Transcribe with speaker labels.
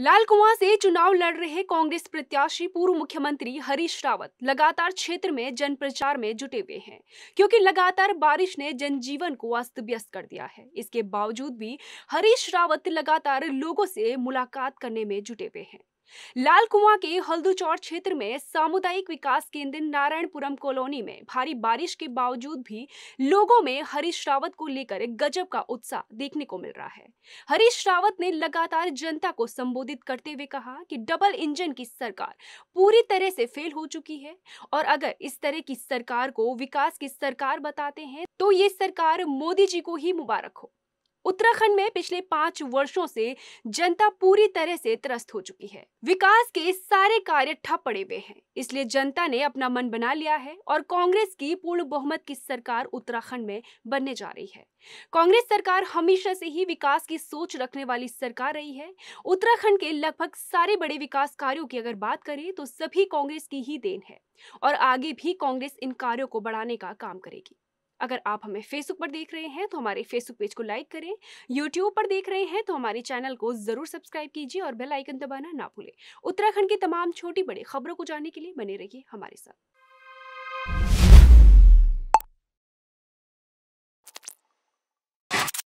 Speaker 1: लाल कुआं से चुनाव लड़ रहे कांग्रेस प्रत्याशी पूर्व मुख्यमंत्री हरीश रावत लगातार क्षेत्र में जन प्रचार में जुटे हुए हैं क्योंकि लगातार बारिश ने जनजीवन को अस्त व्यस्त कर दिया है इसके बावजूद भी हरीश रावत लगातार लोगों से मुलाकात करने में जुटे हुए हैं लाल कुआ के हल्दूचौर क्षेत्र में सामुदायिक विकास केंद्र नारायणपुरम कॉलोनी में भारी बारिश के बावजूद भी लोगों में हरीश रावत को लेकर गजब का उत्साह देखने को मिल रहा है हरीश रावत ने लगातार जनता को संबोधित करते हुए कहा कि डबल इंजन की सरकार पूरी तरह से फेल हो चुकी है और अगर इस तरह की सरकार को विकास की सरकार बताते हैं तो ये सरकार मोदी जी को ही मुबारक हो उत्तराखंड में पिछले पांच वर्षों से जनता पूरी तरह से त्रस्त हो चुकी है विकास के सारे कार्य ठप पड़े हुए हैं इसलिए जनता ने अपना मन बना लिया है और कांग्रेस की पूर्ण बहुमत की सरकार उत्तराखंड में बनने जा रही है कांग्रेस सरकार हमेशा से ही विकास की सोच रखने वाली सरकार रही है उत्तराखंड के लगभग सारे बड़े विकास कार्यों की अगर बात करें तो सभी कांग्रेस की ही देन है और आगे भी कांग्रेस इन कार्यों को बढ़ाने का काम करेगी अगर आप हमें फेसबुक पर देख रहे हैं तो हमारे फेसबुक पेज को लाइक करें यूट्यूब पर देख रहे हैं तो हमारे चैनल को जरूर सब्सक्राइब कीजिए और बेल आइकन दबाना ना भूलें उत्तराखंड की तमाम छोटी बड़ी खबरों को जानने के लिए बने रहिए हमारे साथ